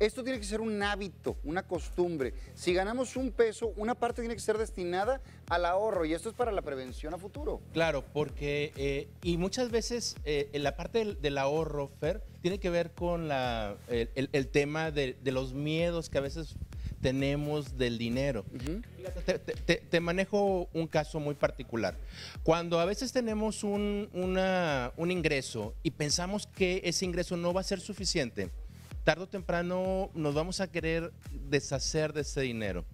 Esto tiene que ser un hábito, una costumbre. Si ganamos un peso, una parte tiene que ser destinada al ahorro y esto es para la prevención a futuro. Claro, porque eh, y muchas veces eh, la parte del, ahorro, Fer, tiene que ver con el, tema de, los miedos que a veces tenemos del dinero. te, manejo un caso muy particular. Cuando a veces tenemos un, un ingreso y pensamos que ese ingreso no va a ser suficiente, Tardo o temprano nos vamos a querer deshacer de ese dinero.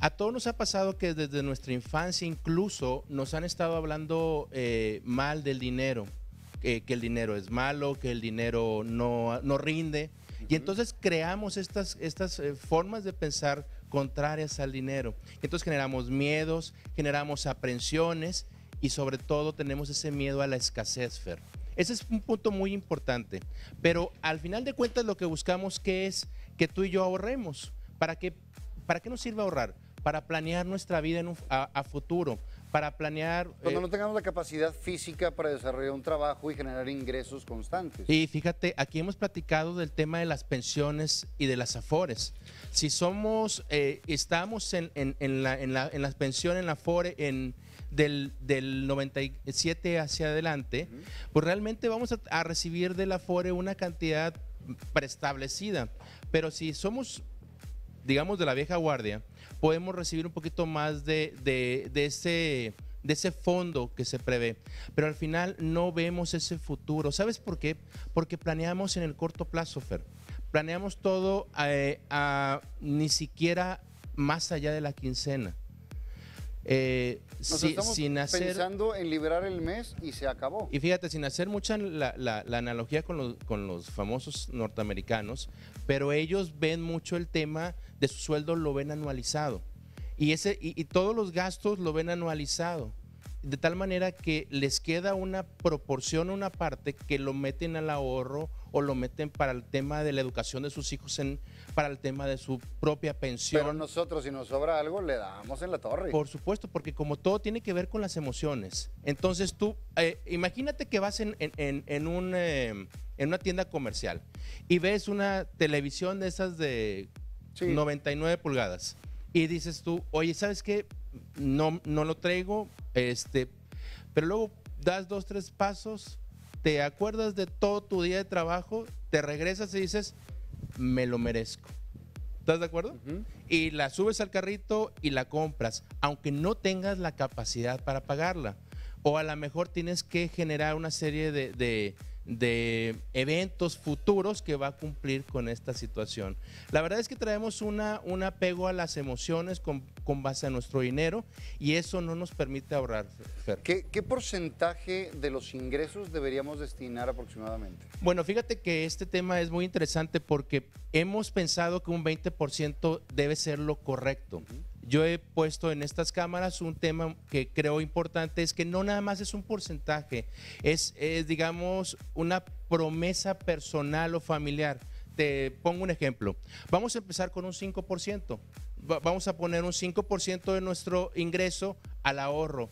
A todos nos ha pasado que desde nuestra infancia incluso nos han estado hablando eh, mal del dinero, que el dinero es malo, que el dinero no, no rinde. Y entonces creamos estas, estas eh, formas de pensar contrarias al dinero. Entonces generamos miedos, generamos aprensiones y sobre todo tenemos ese miedo a la escasez, Fer. Ese es un punto muy importante. Pero al final de cuentas lo que buscamos que es que tú y yo ahorremos. ¿Para qué, para qué nos sirve ahorrar? Para planear nuestra vida a futuro, para planear. Cuando eh, no tengamos la capacidad física para desarrollar un trabajo y generar ingresos constantes. Y fíjate, aquí hemos platicado del tema de las pensiones y de las afores. Si somos, eh, estamos en, la, en las pensiones, en la afore, en, del, 97 hacia adelante, pues realmente vamos a, a recibir de la una cantidad preestablecida. Pero si somos digamos, de la vieja guardia, podemos recibir un poquito más de, ese de ese fondo que se prevé. Pero al final no vemos ese futuro. ¿Sabes por qué? Porque planeamos en el corto plazo, Fer. Planeamos todo eh, ni siquiera más allá de la quincena. Eh, sin hacer, pensando en liberar el mes y se acabó. Y fíjate, sin hacer mucha la, la, analogía con los, famosos norteamericanos, pero ellos ven mucho el tema de su sueldo, lo ven anualizado. Y, ese, y todos los gastos lo ven anualizado de tal manera que les queda una proporción, una parte que lo meten al ahorro o lo meten para el tema de la educación de sus hijos, en, para el tema de su propia pensión. Pero nosotros si nos sobra algo le damos en la torre. Por supuesto, porque como todo tiene que ver con las emociones. Entonces tú, eh, imagínate que vas en, en, en un, eh, en una tienda comercial y ves una televisión de esas de 99 pulgadas y dices tú, oye, ¿sabes qué? No, no lo traigo, este, pero luego das dos, tres pasos, te acuerdas de todo tu día de trabajo, te regresas y dices, me lo merezco. ¿Estás de acuerdo? Y la subes al carrito y la compras, aunque no tengas la capacidad para pagarla. O a lo mejor tienes que generar una serie de de eventos futuros que va a cumplir con esta situación. La verdad es que traemos una, un apego a las emociones con, base a nuestro dinero y eso no nos permite ahorrar. ¿Qué, porcentaje de los ingresos deberíamos destinar aproximadamente? Bueno, fíjate que este tema es muy interesante porque hemos pensado que un 20% debe ser lo correcto yo he puesto en estas cámaras un tema que creo importante, es que no nada más es un porcentaje, es, digamos una promesa personal o familiar. Te pongo un ejemplo. Vamos a empezar con un 5%. vamos a poner un 5% de nuestro ingreso al ahorro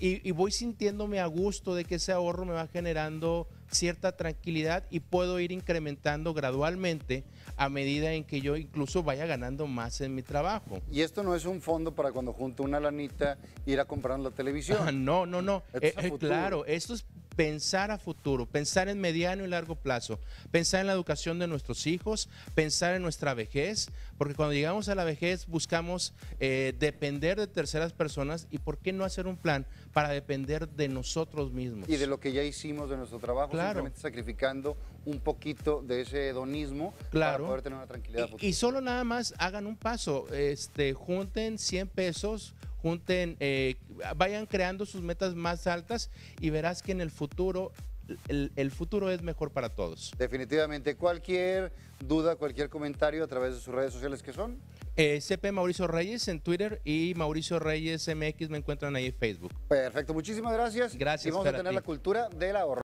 y, voy sintiéndome a gusto de que ese ahorro me va generando cierta tranquilidad y puedo ir incrementando gradualmente a medida en que yo incluso vaya ganando más en mi trabajo. Y esto no es un fondo para cuando junto una lanita ir a comprar la televisión. no, no, no. Eh, eh, claro, esto es pensar a futuro, pensar en mediano y largo plazo, pensar en la educación de nuestros hijos, pensar en nuestra vejez, porque cuando llegamos a la vejez buscamos eh, depender de terceras personas y por qué no hacer un plan para depender de nosotros mismos. Y de lo que ya hicimos de nuestro trabajo, simplemente sacrificando un poquito de ese hedonismo para poder tener una tranquilidad. Y, y solo nada más hagan un paso, este, junten 100 pesos junten, eh, vayan creando sus metas más altas y verás que en el futuro el, futuro es mejor para todos. Definitivamente. Cualquier duda, cualquier comentario a través de sus redes sociales que son. Eh, CP Mauricio Reyes en Twitter y Mauricio Reyes MX me encuentran ahí en Facebook. Perfecto, muchísimas gracias. Gracias. Y vamos a tener la cultura del ahorro.